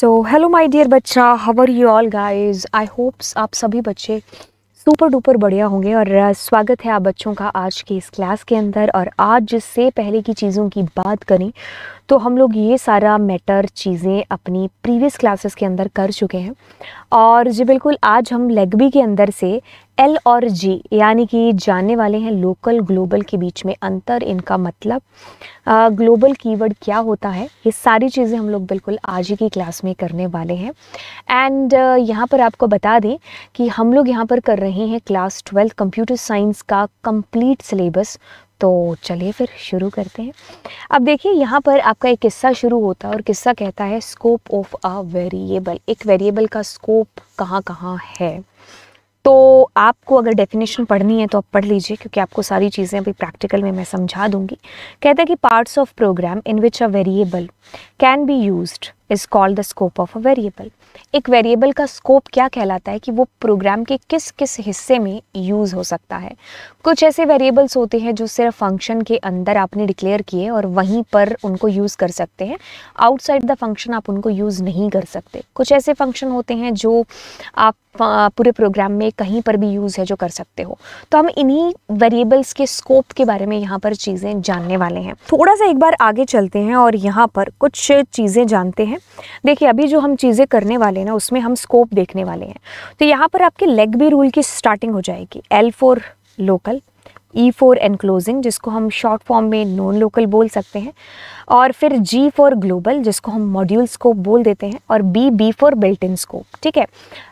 So hello my dear बच्चा how are you all guys I hopes आप सभी बच्चे सुपर डुपर बढ़िया होंगे और uh, स्वागत है आप बच्चों का आज की इस क्लास के अंदर और आज जिससे पहले की चीज़ों की बात करें तो हम लोग ये सारा मैटर चीज़ें अपनी प्रीवियस क्लासेस के अंदर कर चुके हैं और जी बिल्कुल आज हम लेगबी के अंदर से एल और जी यानी कि जानने वाले हैं लोकल ग्लोबल के बीच में अंतर इनका मतलब आ, ग्लोबल कीवर्ड क्या होता है ये सारी चीज़ें हम लोग बिल्कुल आज ही की क्लास में करने वाले हैं एंड यहाँ पर आपको बता दें कि हम लोग यहाँ पर कर रहे हैं क्लास ट्वेल्थ कंप्यूटर साइंस का कंप्लीट सिलेबस तो चलिए फिर शुरू करते हैं अब देखिए यहाँ पर आपका एक किस्सा शुरू होता है और किस्सा कहता है स्कोप ऑफ अ वेरिएबल एक वेरिएबल का स्कोप कहाँ कहाँ है तो आपको अगर डेफिनेशन पढ़नी है तो आप पढ़ लीजिए क्योंकि आपको सारी चीज़ें अभी प्रैक्टिकल में मैं समझा दूंगी कहता है कि parts of program in which a variable can be use is called the scope of a variable एक वेरिएबल का स्कोप क्या कहलाता है कि वो प्रोग्राम के किस किस हिस्से में यूज़ हो सकता है कुछ ऐसे वेरिएबल्स होते हैं जो सिर्फ फंक्शन के अंदर आपने डिक्लेयर किए और वहीं पर उनको यूज़ कर सकते हैं आउटसाइड द फंक्शन आप उनको यूज़ नहीं कर सकते कुछ ऐसे फंक्शन होते हैं जो आप पूरे प्रोग्राम में कहीं पर भी यूज़ है जो कर सकते हो तो हम इन्हीं वेरिएबल्स के स्कोप के बारे में यहाँ पर चीज़ें जानने वाले हैं थोड़ा सा एक बार आगे चलते हैं और यहाँ पर कुछ चीज़ें जानते हैं देखिए अभी जो हम चीज़ें करने वाले हैं ना उसमें हम स्कोप देखने वाले हैं तो यहाँ पर आपके लेग भी रूल की स्टार्टिंग हो जाएगी L for local E for enclosing जिसको हम शॉर्ट फॉर्म में नॉन लोकल बोल सकते हैं और फिर जी फोर ग्लोबल जिसको हम मॉड्यूल स्कोप बोल देते हैं और B B for built in scope ठीक है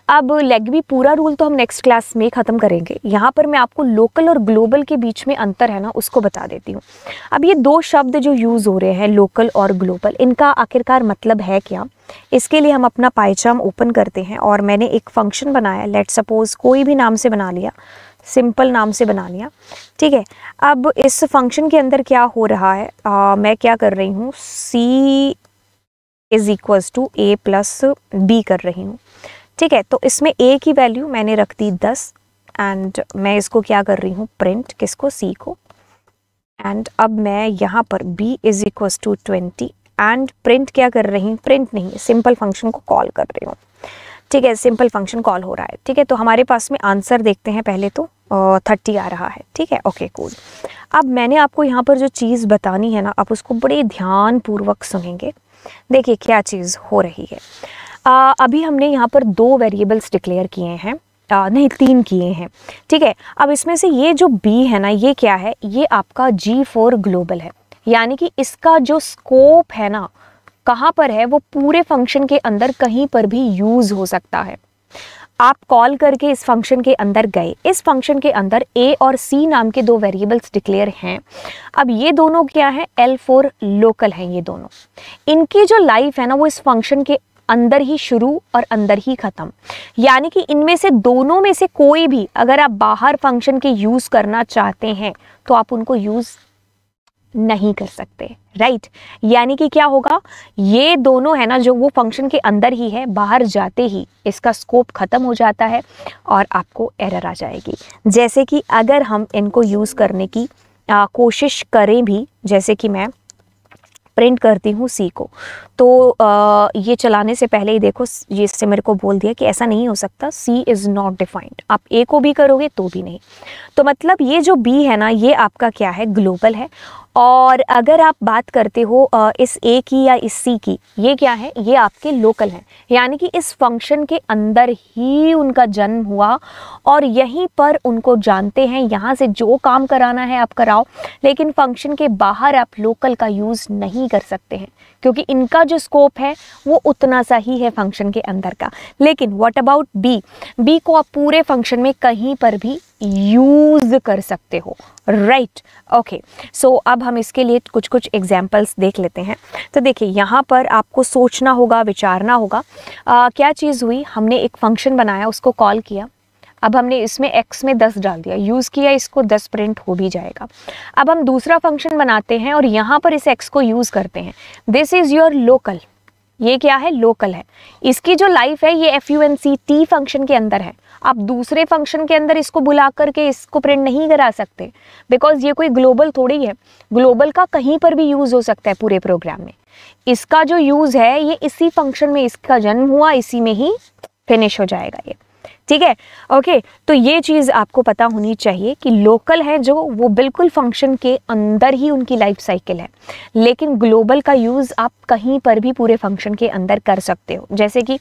अब भी पूरा रूल तो हम नेक्स्ट क्लास में ख़त्म करेंगे यहाँ पर मैं आपको लोकल और ग्लोबल के बीच में अंतर है ना उसको बता देती हूँ अब ये दो शब्द जो यूज़ हो रहे हैं लोकल और ग्लोबल इनका आखिरकार मतलब है क्या इसके लिए हम अपना पाइचाम ओपन करते हैं और मैंने एक फंक्शन बनाया लेट सपोज़ कोई भी नाम से बना लिया सिंपल नाम से बना लिया ठीक है अब इस फंक्शन के अंदर क्या हो रहा है आ, मैं क्या कर रही हूँ C is equals to A plus B कर रही हूँ ठीक है तो इसमें ए की वैल्यू मैंने रख दी दस एंड मैं इसको क्या कर रही हूँ प्रिंट किसको सी को एंड अब मैं यहाँ पर B is equals to twenty and print क्या कर रही हूँ प्रिंट नहीं सिंपल फंक्शन को कॉल कर रही हूँ ठीक है सिंपल फंक्शन कॉल हो रहा है ठीक है तो हमारे पास में आंसर देखते हैं पहले तो थर्टी आ रहा है ठीक है ओके कूल अब मैंने आपको यहाँ पर जो चीज़ बतानी है ना आप उसको बड़े ध्यानपूर्वक सुनेंगे देखिए क्या चीज़ हो रही है आ, अभी हमने यहाँ पर दो वेरिएबल्स डिक्लेयर किए हैं आ, नहीं तीन किए हैं ठीक है अब इसमें से ये जो बी है ना ये क्या है ये आपका जी फोर ग्लोबल है यानी कि इसका जो स्कोप है ना कहाँ पर है वो पूरे फंक्शन के अंदर कहीं पर भी यूज़ हो सकता है आप कॉल करके इस फंक्शन के अंदर गए इस फंक्शन के अंदर ए और सी नाम के दो वेरिएबल्स डिक्लेयर हैं अब ये दोनों क्या है एल फोर लोकल हैं ये दोनों इनकी जो लाइफ है ना वो इस फंक्शन के अंदर ही शुरू और अंदर ही ख़त्म यानी कि इनमें से दोनों में से कोई भी अगर आप बाहर फंक्शन के यूज़ करना चाहते हैं तो आप उनको यूज़ नहीं कर सकते राइट यानी कि क्या होगा ये दोनों है ना जो वो फंक्शन के अंदर ही है बाहर जाते ही इसका स्कोप ख़त्म हो जाता है और आपको एरर आ जाएगी जैसे कि अगर हम इनको यूज़ करने की आ, कोशिश करें भी जैसे कि मैं प्रिंट करती हूँ सी को तो आ, ये चलाने से पहले ही देखो ये इससे मेरे को बोल दिया कि ऐसा नहीं हो सकता सी इज़ नॉट डिफाइंड आप ए को भी करोगे तो भी नहीं तो मतलब ये जो बी है ना ये आपका क्या है ग्लोबल है और अगर आप बात करते हो इस ए की या इस सी की ये क्या है ये आपके लोकल हैं यानी कि इस फंक्शन के अंदर ही उनका जन्म हुआ और यहीं पर उनको जानते हैं यहाँ से जो काम कराना है आप कराओ लेकिन फंक्शन के बाहर आप लोकल का यूज़ नहीं कर सकते हैं क्योंकि इनका जो स्कोप है वो उतना सा ही है फंक्शन के अंदर का लेकिन व्हाट अबाउट बी बी को आप पूरे फंक्शन में कहीं पर भी यूज़ कर सकते हो राइट ओके सो अब हम इसके लिए कुछ कुछ एग्जाम्पल्स देख लेते हैं तो देखिए यहाँ पर आपको सोचना होगा विचारना होगा आ, क्या चीज़ हुई हमने एक फंक्शन बनाया उसको कॉल किया अब हमने इसमें एक्स में दस डाल दिया यूज़ किया इसको दस प्रिंट हो भी जाएगा अब हम दूसरा फंक्शन बनाते हैं और यहाँ पर इस एक्स को यूज़ करते हैं दिस इज़ योर लोकल ये क्या है लोकल है इसकी जो लाइफ है ये F U N C T function के अंदर है आप दूसरे फंक्शन के अंदर इसको बुला करके इसको प्रिंट नहीं करा सकते बिकॉज ये कोई ग्लोबल थोड़ी है ग्लोबल का कहीं पर भी यूज़ हो सकता है पूरे प्रोग्राम में इसका जो यूज़ है ये इसी फंक्शन में इसका जन्म हुआ इसी में ही फिनिश हो जाएगा ये ठीक है ओके तो ये चीज़ आपको पता होनी चाहिए कि लोकल है जो वो बिल्कुल फंक्शन के अंदर ही उनकी लाइफ साइकिल है लेकिन ग्लोबल का यूज़ आप कहीं पर भी पूरे फंक्शन के अंदर कर सकते हो जैसे कि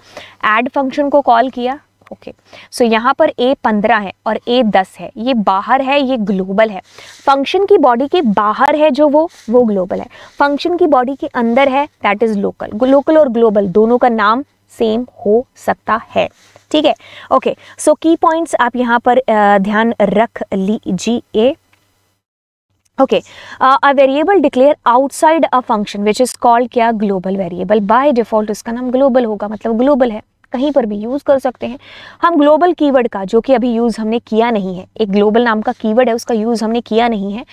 एड फंक्शन को कॉल किया ओके सो यहाँ पर ए पंद्रह है और ए दस है ये बाहर है ये ग्लोबल है फंक्शन की बॉडी के बाहर है जो वो वो ग्लोबल है फंक्शन की बॉडी के अंदर है दैट इज़ लोकल लोकल और ग्लोबल दोनों का नाम सेम हो सकता है ठीक है ओके सो की पॉइंट्स आप यहाँ पर ध्यान रख लीजिए okay a variable declare outside a function which is called क्या ग्लोबल वेरिएबल बाय डिफॉल्ट उसका नाम ग्लोबल होगा मतलब ग्लोबल है कहीं पर भी यूज़ कर सकते हैं हम ग्लोबल कीवर्ड का जो कि अभी यूज़ हमने किया नहीं है एक ग्लोबल नाम का कीवर्ड है उसका यूज़ हमने किया नहीं है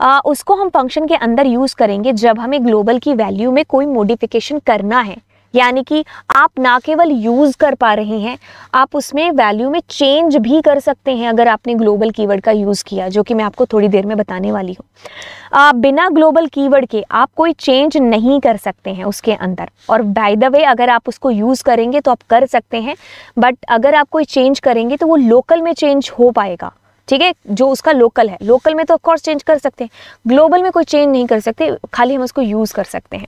आ, उसको हम फंक्शन के अंदर यूज़ करेंगे जब हमें ग्लोबल की वैल्यू में कोई मोडिफिकेशन करना है यानी कि आप ना केवल यूज़ कर पा रहे हैं आप उसमें वैल्यू में चेंज भी कर सकते हैं अगर आपने ग्लोबल कीवर्ड का यूज़ किया जो कि मैं आपको थोड़ी देर में बताने वाली हूँ बिना ग्लोबल कीवर्ड के आप कोई चेंज नहीं कर सकते हैं उसके अंदर और बाय द वे अगर आप उसको यूज़ करेंगे तो आप कर सकते हैं बट अगर आप कोई चेंज करेंगे तो वो लोकल में चेंज हो पाएगा ठीक है जो उसका लोकल है लोकल में तो ऑफकोर्स चेंज कर सकते हैं ग्लोबल में कोई चेंज नहीं कर सकते खाली हम उसको यूज़ कर सकते हैं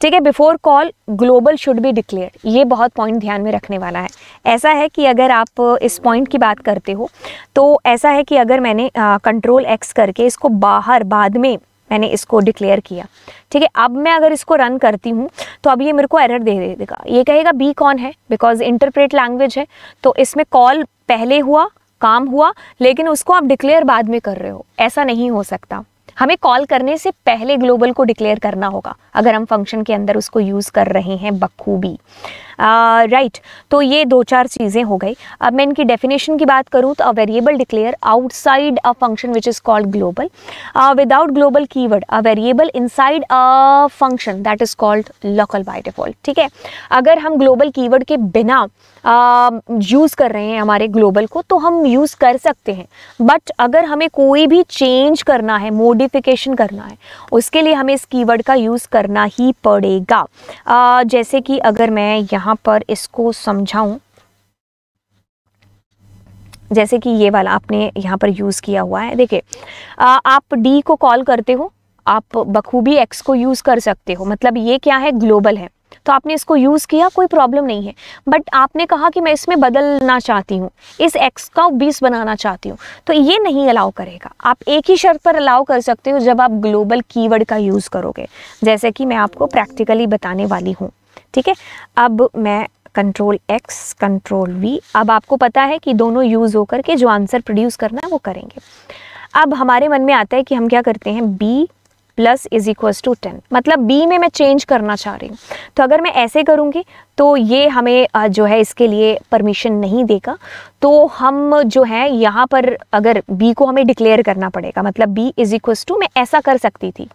ठीक है before call global should be declare ये बहुत पॉइंट ध्यान में रखने वाला है ऐसा है कि अगर आप इस पॉइंट की बात करते हो तो ऐसा है कि अगर मैंने कंट्रोल एक्स करके इसको बाहर बाद में मैंने इसको डिक्लेयर किया ठीक है अब मैं अगर इसको रन करती हूँ तो अब ये मेरे को एरर दे देगा ये कहेगा बी कौन है बिकॉज इंटरप्रेट लैंग्वेज है तो इसमें कॉल पहले हुआ काम हुआ लेकिन उसको आप डिक्लेयर बाद में कर रहे हो ऐसा नहीं हो सकता हमें कॉल करने से पहले ग्लोबल को डिक्लेयर करना होगा अगर हम फंक्शन के अंदर उसको यूज़ कर रहे हैं बखूबी राइट uh, right. तो ये दो चार चीज़ें हो गई अब मैं इनकी डेफिनेशन की बात करूँ तो a variable declare outside a function which is called global without global keyword a variable inside a function that is called local by default ठीक है अगर हम ग्लोबल कीवर्ड के बिना यूज़ uh, कर रहे हैं हमारे ग्लोबल को तो हम यूज़ कर सकते हैं बट अगर हमें कोई भी चेंज करना है मोडिफिकेशन करना है उसके लिए हमें इस कीवर्ड का यूज़ करना ही पड़ेगा uh, जैसे कि अगर मैं यहाँ यहाँ पर इसको समझाऊं जैसे कि ये वाला आपने यहाँ पर यूज़ किया हुआ है देखिए आप डी को कॉल करते हो आप बखूबी एक्स को यूज़ कर सकते हो मतलब ये क्या है ग्लोबल है तो आपने इसको यूज़ किया कोई प्रॉब्लम नहीं है बट आपने कहा कि मैं इसमें बदलना चाहती हूँ इस एक्स का बीस बनाना चाहती हूँ तो ये नहीं अलाउ करेगा आप एक ही शर्त पर अलाउ कर सकते हो जब आप ग्लोबल कीवर्ड का यूज़ करोगे जैसे कि मैं आपको प्रैक्टिकली बताने वाली हूँ ठीक है अब मैं कंट्रोल एक्स कंट्रोल वी अब आपको पता है कि दोनों यूज़ होकर के जो आंसर प्रोड्यूस करना है वो करेंगे अब हमारे मन में आता है कि हम क्या करते हैं B plus is equal to ten मतलब बी में मैं चेंज करना चाह रही हूँ तो अगर मैं ऐसे करूँगी तो ये हमें जो है इसके लिए परमिशन नहीं देगा तो हम जो है यहाँ पर अगर बी को हमें डिक्लेयर करना पड़ेगा मतलब बी इज इक्व टू मैं ऐसा कर सकती थी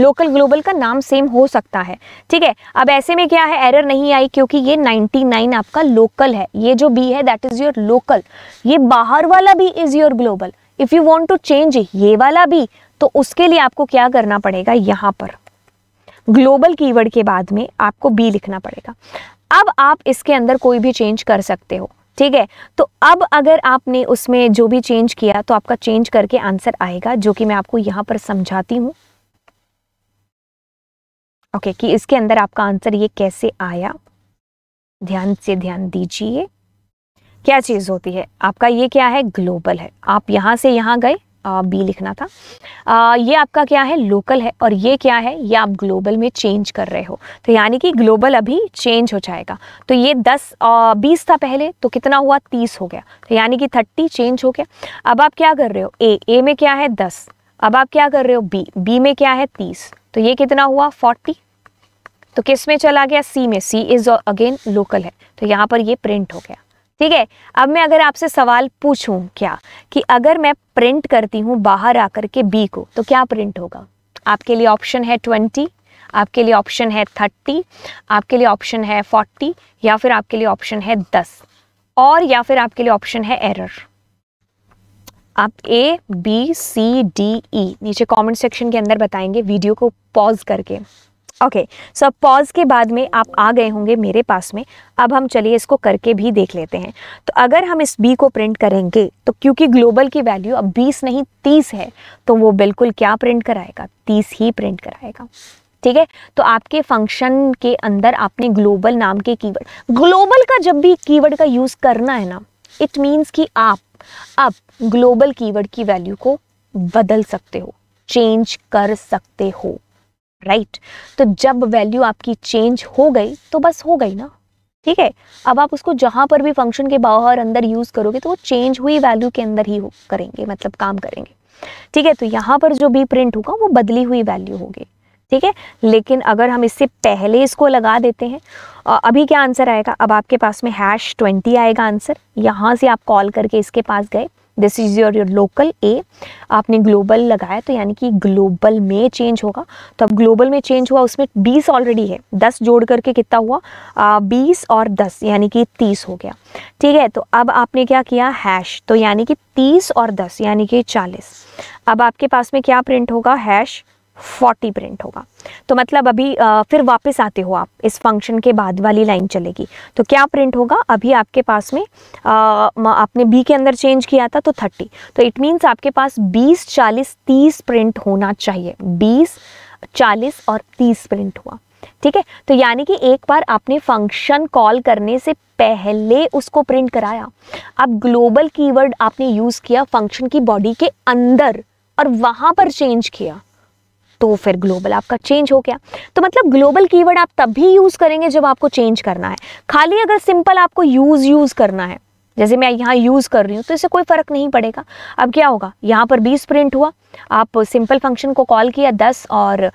लोकल ग्लोबल का नाम सेम हो सकता है ठीक है अब ऐसे में क्या है एरर नहीं आई क्योंकि ये 99 आपका लोकल है ये जो बी है दैट इज़ योर लोकल ये बाहर वाला भी is your global if you want to change ये वाला भी तो उसके लिए आपको क्या करना पड़ेगा यहां पर ग्लोबल कीवर्ड के बाद में आपको बी लिखना पड़ेगा अब आप इसके अंदर कोई भी चेंज कर सकते हो ठीक है तो अब अगर आपने उसमें जो भी चेंज किया तो आपका चेंज करके आंसर आएगा जो कि मैं आपको यहां पर समझाती हूं ओके कि इसके अंदर आपका आंसर ये कैसे आया ध्यान से ध्यान दीजिए क्या चीज़ होती है आपका ये क्या है ग्लोबल है आप यहां से यहां गए बी लिखना था आ, ये आपका क्या है लोकल है और ये क्या है ये आप ग्लोबल में चेंज कर रहे हो तो यानी कि ग्लोबल अभी चेंज हो जाएगा तो ये दस बीस था पहले तो कितना हुआ तीस हो गया तो यानी कि थर्टी चेंज हो गया अब आप क्या कर रहे हो ए ए में क्या है दस अब आप क्या कर रहे हो बी बी में क्या है तीस तो ये कितना हुआ फोर्टी तो किस में चला गया सी में सी इज़ अगेन लोकल है तो यहाँ पर ये प्रिंट हो गया ठीक है अब मैं अगर आपसे सवाल पूछूं क्या कि अगर मैं प्रिंट करती हूं बाहर आकर के बी को तो क्या प्रिंट होगा आपके लिए ऑप्शन है ट्वेंटी आपके लिए ऑप्शन है थर्टी आपके लिए ऑप्शन है फोर्टी या फिर आपके लिए ऑप्शन है दस और या फिर आपके लिए ऑप्शन है एरर आप A B C D E नीचे कमेंट सेक्शन के अंदर बताएंगे वीडियो को पॉज करके ओके सो अब पॉज के बाद में आप आ गए होंगे मेरे पास में अब हम चलिए इसको करके भी देख लेते हैं तो अगर हम इस बी को प्रिंट करेंगे तो क्योंकि ग्लोबल की वैल्यू अब 20 नहीं 30 है तो वो बिल्कुल क्या प्रिंट कराएगा 30 ही प्रिंट कराएगा ठीक है तो आपके फंक्शन के अंदर आपने ग्लोबल नाम के कीवर्ड ग्लोबल का जब भी कीवर्ड का यूज़ करना है ना इट मीन्स कि आप अब ग्लोबल कीवर्ड की वैल्यू को बदल सकते हो चेंज कर सकते हो राइट right? तो जब वैल्यू आपकी चेंज हो गई तो बस हो गई ना ठीक है अब आप उसको जहां पर भी फंक्शन के बाहर अंदर यूज़ करोगे तो वो चेंज हुई वैल्यू के अंदर ही करेंगे मतलब काम करेंगे ठीक है तो यहाँ पर जो बी प्रिंट होगा वो बदली हुई वैल्यू होगी ठीक है लेकिन अगर हम इससे पहले इसको लगा देते हैं अभी क्या आंसर आएगा अब आपके पास में हैश ट्वेंटी आएगा आंसर यहाँ से आप कॉल करके इसके पास गए this is your your local ए आपने ग्लोबल लगाया तो यानी कि ग्लोबल में चेंज होगा तो अब ग्लोबल में चेंज हुआ उसमें बीस ऑलरेडी है दस जोड़ करके कितना हुआ बीस और दस यानी कि तीस हो गया ठीक है तो अब आपने क्या किया हैश तो यानी कि तीस और दस यानी कि चालीस अब आपके पास में क्या प्रिंट होगा हैश 40 प्रिंट होगा तो मतलब अभी आ, फिर वापस आते हो आप इस फंक्शन के बाद वाली लाइन चलेगी तो क्या प्रिंट होगा अभी आपके पास में आ, आपने बी के अंदर चेंज किया था तो 30 तो इट मीन्स आपके पास 20 40 30 प्रिंट होना चाहिए 20 40 और 30 प्रिंट हुआ ठीक है तो यानी कि एक बार आपने फंक्शन कॉल करने से पहले उसको प्रिंट कराया अब ग्लोबल कीवर्ड आपने यूज़ किया फंक्शन की बॉडी के अंदर और वहाँ पर चेंज किया तो फिर ग्लोबल आपका चेंज हो गया तो मतलब ग्लोबल कीवर्ड आप तब भी यूज़ करेंगे जब आपको चेंज करना है खाली अगर सिंपल आपको यूज़ यूज़ करना है जैसे मैं यहाँ यूज़ कर रही हूँ तो इससे कोई फ़र्क नहीं पड़ेगा अब क्या होगा यहाँ पर बीस प्रिंट हुआ आप सिंपल फंक्शन को कॉल किया दस और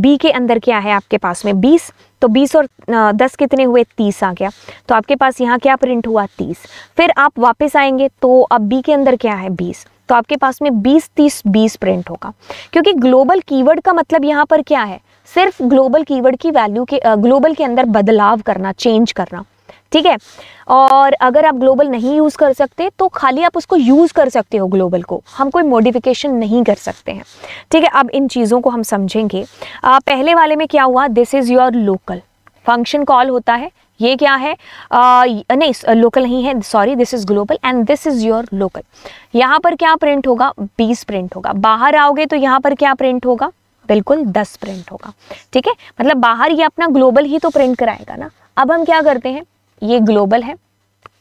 बी के अंदर क्या है आपके पास में बीस तो बीस और दस कितने हुए तीस आ गया तो आपके पास यहाँ क्या प्रिंट हुआ तीस फिर आप वापस आएंगे तो अब बी के अंदर क्या है बीस तो आपके पास में 20 30 20 प्रिंट होगा क्योंकि ग्लोबल कीवर्ड का मतलब यहाँ पर क्या है सिर्फ ग्लोबल कीवर्ड की वैल्यू के ग्लोबल के अंदर बदलाव करना चेंज करना ठीक है और अगर आप ग्लोबल नहीं यूज़ कर सकते तो खाली आप उसको यूज़ कर सकते हो ग्लोबल को हम कोई मॉडिफिकेशन नहीं कर सकते हैं ठीक है अब इन चीज़ों को हम समझेंगे आ, पहले वाले में क्या हुआ this is your local function call होता है ये क्या है आ, नहीं लोकल नहीं है sorry this is global and this is your local यहाँ पर क्या प्रिंट होगा बीस प्रिंट होगा बाहर आओगे तो यहाँ पर क्या प्रिंट होगा बिल्कुल दस प्रिंट होगा ठीक है मतलब बाहर ये अपना ग्लोबल ही तो प्रिंट कराएगा ना अब हम क्या करते हैं ये ग्लोबल है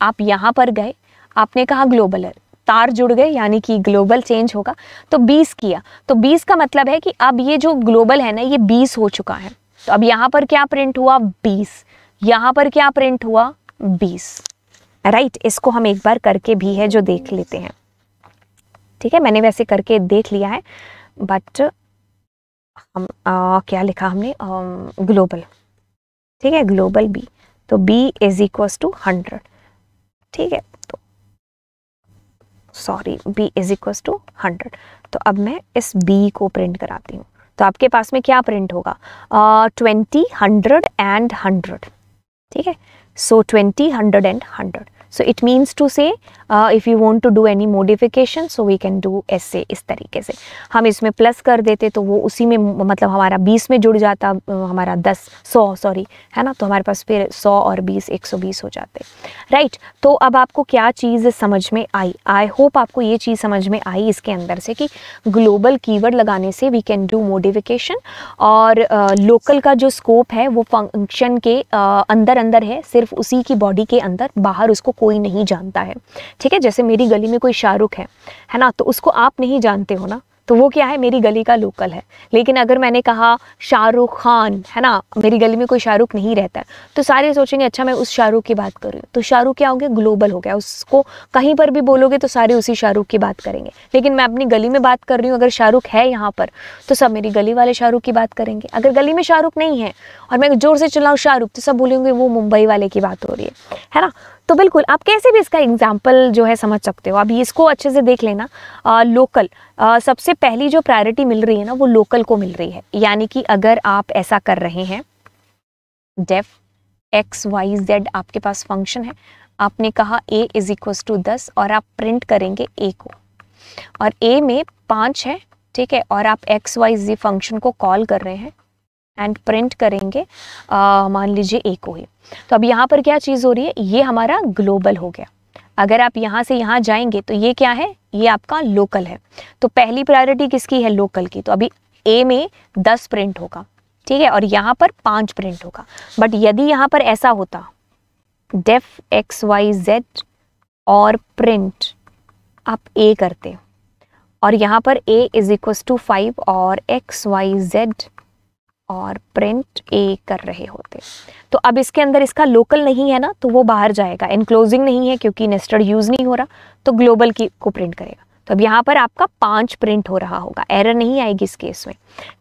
आप यहाँ पर गए आपने कहा ग्लोबल है तार जुड़ गए यानी कि ग्लोबल चेंज होगा तो 20 किया तो 20 का मतलब है कि अब ये जो ग्लोबल है ना ये 20 हो चुका है तो अब यहाँ पर क्या प्रिंट हुआ बीस यहां पर क्या प्रिंट हुआ बीस राइट right, इसको हम एक बार करके भी है जो देख लेते हैं ठीक है मैंने वैसे करके देख लिया है बट हम आ, क्या लिखा हमने ग्लोबल ठीक है ग्लोबल बी तो B is equals to hundred ठीक है तो sorry B is equals to hundred तो अब मैं इस बी को प्रिंट कराती हूँ तो आपके पास में क्या प्रिंट होगा ट्वेंटी हंड्रेड एंड हंड्रेड ठीक है so twenty hundred and hundred so it means to say if you want to do any modification so we can do एस से इस तरीके से हम इसमें प्लस कर देते तो वो उसी में मतलब हमारा बीस में जुड़ जाता हमारा दस सौ सॉरी है ना तो हमारे पास फिर सौ और बीस एक सौ बीस हो जाते राइट right, तो अब आपको क्या चीज़ समझ में आई आई होप आपको ये चीज़ समझ में आई इसके अंदर से कि ग्लोबल कीवर्ड लगाने से वी कैन डू मोडिफिकेशन और लोकल uh, का जो स्कोप है वो फंक्शन के uh, अंदर अंदर है सिर्फ उसी की बॉडी के अंदर बाहर उसको कोई नहीं जानता है ठीक है जैसे मेरी गली में कोई शाहरुख है है ना तो उसको आप नहीं जानते हो ना तो वो क्या है मेरी गली का लोकल है लेकिन अगर मैंने कहा शाहरुख खान है ना मेरी गली में कोई शाहरुख नहीं रहता है तो सारे सोचेंगे अच्छा मैं उस शाहरुख की बात कर रही हूँ तो शाहरुख क्या हो गया ग्लोबल हो गया उसको कहीं पर भी बोलोगे तो सारे उसी शाहरुख की बात करेंगे लेकिन मैं अपनी गली में बात कर रही हूँ अगर शाहरुख है यहाँ पर तो सब मेरी गली वाले शाहरुख की बात करेंगे अगर गली में शाहरुख नहीं है और मैं ज़ोर से चलाऊँ शाहरुख तो सब बोलेंगे वो मुंबई वाले की बात हो रही है है ना तो बिल्कुल आप कैसे भी इसका एग्जाम्पल जो है समझ सकते हो आप इसको अच्छे से देख लेना आ, लोकल आ, सबसे पहली जो प्रायोरिटी मिल रही है ना वो लोकल को मिल रही है यानी कि अगर आप ऐसा कर रहे हैं डेफ एक्स वाई जेड आपके पास फंक्शन है आपने कहा ए इज इक्व टू दस और आप प्रिंट करेंगे ए को और ए में पाँच है ठीक है और आप एक्स वाई जी फंक्शन को कॉल कर रहे हैं एंड प्रिंट करेंगे मान लीजिए ए को ही तो अब यहाँ पर क्या चीज़ हो रही है ये हमारा ग्लोबल हो गया अगर आप यहाँ से यहाँ जाएंगे तो ये क्या है ये आपका लोकल है तो पहली प्रायोरिटी किसकी है लोकल की तो अभी ए में दस प्रिंट होगा ठीक है और यहाँ पर पाँच प्रिंट होगा बट यदि यहाँ पर ऐसा होता डेफ एक्स वाई जेड और प्रिंट आप ए करते और यहाँ पर A is equal to five और एक्स वाई जेड और प्रिंट ए कर रहे होते तो अब इसके अंदर इसका लोकल नहीं है ना तो वो बाहर जाएगा इनक्लोजिंग नहीं है क्योंकि नेस्टर्ड यूज़ नहीं हो रहा तो ग्लोबल की को प्रिंट करेगा तो अब यहाँ पर आपका पाँच प्रिंट हो रहा होगा एरर नहीं आएगी इस केस में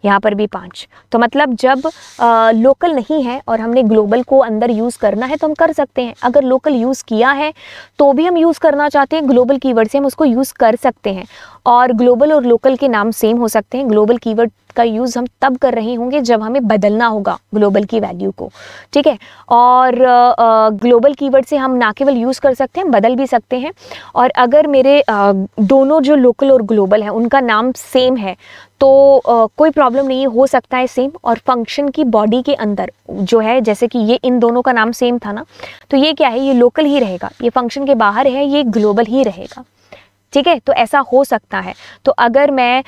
यहाँ पर भी पाँच तो मतलब जब आ, लोकल नहीं है और हमने ग्लोबल को अंदर यूज़ करना है तो हम कर सकते हैं अगर लोकल यूज़ किया है तो भी हम यूज़ करना चाहते हैं ग्लोबल कीवर्ड से हम उसको यूज़ कर सकते हैं और ग्लोबल और लोकल के नाम सेम हो सकते हैं ग्लोबल कीवर्ड का यूज़ हम तब कर रहे होंगे जब हमें बदलना होगा ग्लोबल की वैल्यू को ठीक है और ग्लोबल कीवर्ड से हम ना केवल यूज़ कर सकते हैं बदल भी सकते हैं और अगर मेरे दोनों जो लोकल और ग्लोबल है उनका नाम सेम है तो आ, कोई प्रॉब्लम नहीं हो सकता है सेम और फंक्शन की बॉडी के अंदर जो है जैसे कि ये इन दोनों का नाम सेम था ना तो ये क्या है ये लोकल ही रहेगा ये फंक्शन के बाहर है ये ग्लोबल ही रहेगा ठीक है तो ऐसा हो सकता है तो अगर मैं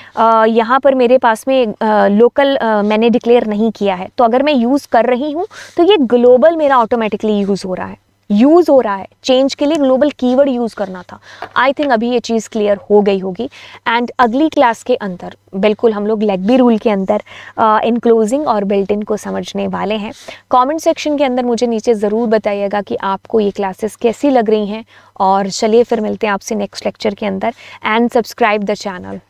यहाँ पर मेरे पास में आ, लोकल आ, मैंने डिक्लेयर नहीं किया है तो अगर मैं यूज़ कर रही हूँ तो ये ग्लोबल मेरा ऑटोमेटिकली यूज़ हो रहा है यूज़ हो रहा है चेंज के लिए ग्लोबल कीवर्ड यूज़ करना था आई थिंक अभी ये चीज़ क्लियर हो गई होगी एंड अगली क्लास के अंदर बिल्कुल हम लोग लेगबी रूल के अंदर इनक्लोजिंग और बिल्ट इन को समझने वाले हैं कमेंट सेक्शन के अंदर मुझे नीचे ज़रूर बताइएगा कि आपको ये क्लासेस कैसी लग रही हैं और चलिए फिर मिलते हैं आपसे नेक्स्ट लेक्चर के अंदर एंड सब्सक्राइब द चैनल